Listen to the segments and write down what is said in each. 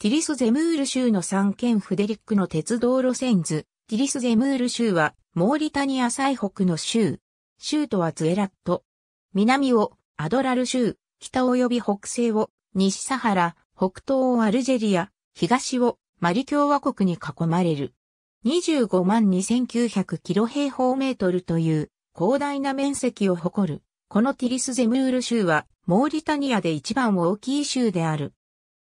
ティリスゼムール州の三県フデリックの鉄道路線図。ティリスゼムール州は、モーリタニア最北の州。州都はズエラット。南をアドラル州、北及び北西を西サハラ、北東をアルジェリア、東をマリ共和国に囲まれる。25万2900キロ平方メートルという広大な面積を誇る。このティリスゼムール州は、モーリタニアで一番大きい州である。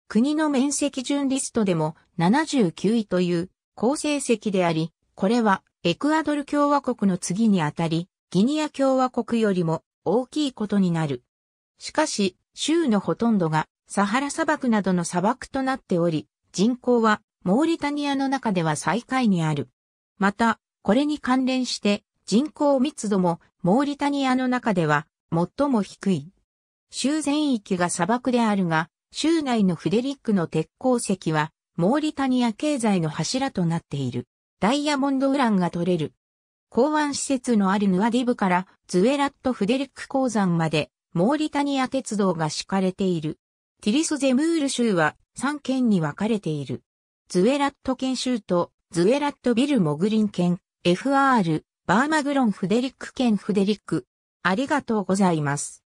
国の面積順リストでも79位という好成績であり、これはエクアドル共和国の次にあたり、ギニア共和国よりも大きいことになる。しかし、州のほとんどがサハラ砂漠などの砂漠となっており、人口はモーリタニアの中では最下位にある。また、これに関連して人口密度もモーリタニアの中では最も低い。州全域が砂漠であるが、州内のフデリックの鉄鉱石は、モーリタニア経済の柱となっている。ダイヤモンドウランが取れる。港湾施設のあるヌアディブからズエラット・フデリック鉱山までモーリタニア鉄道が敷かれている。ティリス・ゼムール州は3県に分かれている。ズエラット県州とズエラット・ビル・モグリン県、FR、バーマグロン・フデリック県フデリック。ありがとうございます。